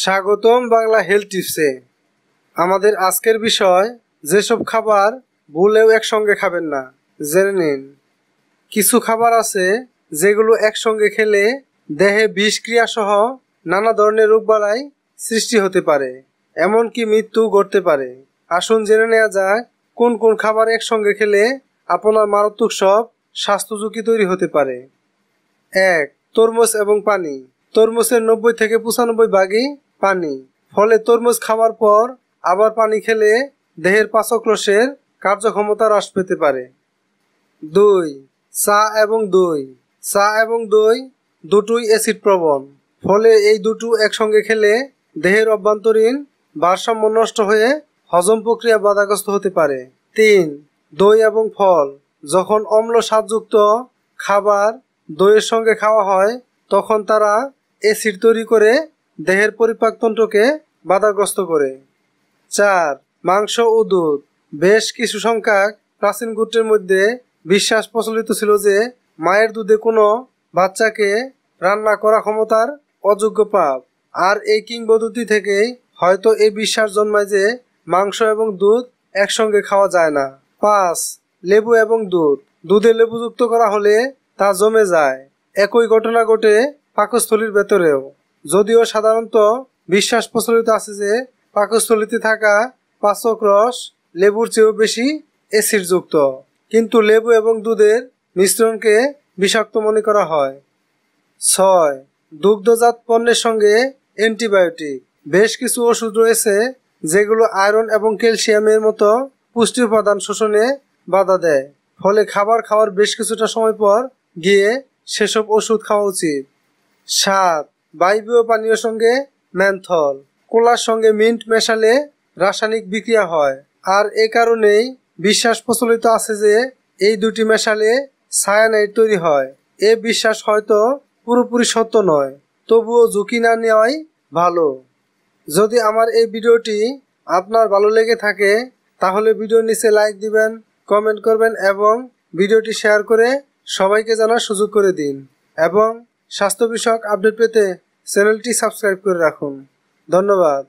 স্বাগতম বাংলা হেলথ টিপসে আমাদের আজকের বিষয় যেসব খাবার ভুলেও একসঙ্গে খাবেন না জেনে নিন কিছু খাবার আছে যেগুলো একসঙ্গে খেলে দেহে বিষক্রিয়া সহ নানা ধরনের রোগবালাই সৃষ্টি হতে পারে এমনকি মৃত্যু ঘটতে পারে আসুন জেনে নেওয়া যাক কোন কোন খাবার একসঙ্গে খেলে আপনার মারাত্মক সব স্বাস্থ্য ঝুঁকি তৈরি হতে পারে এক তরমুজ এবং পানি তরমুজের নব্বই থেকে পঁচানব্বই ভাগই পানি ফলে তরমুজ খাওয়ার পর আবার পানি খেলে দেহের পাচকরসের কার্যক্ষমতা হ্রাস পেতে পারে দুই চা এবং দই চা এবং দই দুটোই অ্যাসিড প্রবণ ফলে এই দুটো একসঙ্গে খেলে দেহের অভ্যন্তরীণ ভারসাম্য নষ্ট হয়ে হজম প্রক্রিয়া বাধাগ্রস্ত হতে পারে তিন দই এবং ফল যখন অম্ল স্বাদযুক্ত খাবার দইয়ের সঙ্গে খাওয়া হয় তখন তারা অ্যাসিড তৈরি করে দেহের পরিপাকতন্ত্রকে বাধাগ্রস্ত করে চার মাংস ও দুধ বেশ কিছু সংখ্যক প্রাচীন গোত্রের মধ্যে বিশ্বাস প্রচলিত ছিল যে মায়ের দুধে কোনো বাচ্চাকে রান্না করা ক্ষমতার অযোগ্য পাপ আর এই কিংবদন্তি থেকেই হয়তো এই বিশ্বাস জন্মায় যে মাংস এবং দুধ একসঙ্গে খাওয়া যায় না পাঁচ লেবু এবং দুধ দুধে লেবু যুক্ত করা হলে তা জমে যায় একই ঘটনা ঘটে পাকস্থলীর ভেতরেও যদিও সাধারণত বিশ্বাস প্রচলিত আছে যে পাকস্থলিতে থাকা পাচক রস লেবুর চেয়েও বেশি অ্যাসিডযুক্ত কিন্তু লেবু এবং দুধের মিশ্রণকে বিষাক্ত মনে করা হয় ছয় দুগ্ধজাত পণ্যের সঙ্গে অ্যান্টিবায়োটিক বেশ কিছু ওষুধ রয়েছে যেগুলো আয়রন এবং ক্যালসিয়ামের মতো পুষ্টি উপাদান শোষণে বাধা দেয় ফলে খাবার খাওয়ার বেশ কিছুটা সময় পর গিয়ে সেসব ওষুধ খাওয়া উচিত সাত বায়বীয় পানীয় সঙ্গে ম্যানথল কোলার সঙ্গে মিন্ট মেশালে রাসায়নিক বিক্রিয়া হয় আর এ কারণেই বিশ্বাস প্রচলিত আছে যে এই দুটি মেশালে সায়ানাইড তৈরি হয় এ বিশ্বাস হয়তো পুরোপুরি সত্য নয় তবুও ঝুঁকি না নেওয়াই ভালো যদি আমার এই ভিডিওটি আপনার ভালো লেগে থাকে তাহলে ভিডিওর নিচে লাইক দিবেন কমেন্ট করবেন এবং ভিডিওটি শেয়ার করে সবাইকে জানার সুযোগ করে দিন এবং স্বাস্থ্য বিষয়ক আপডেট পেতে চ্যানেলটি সাবস্ক্রাইব করে রাখুন ধন্যবাদ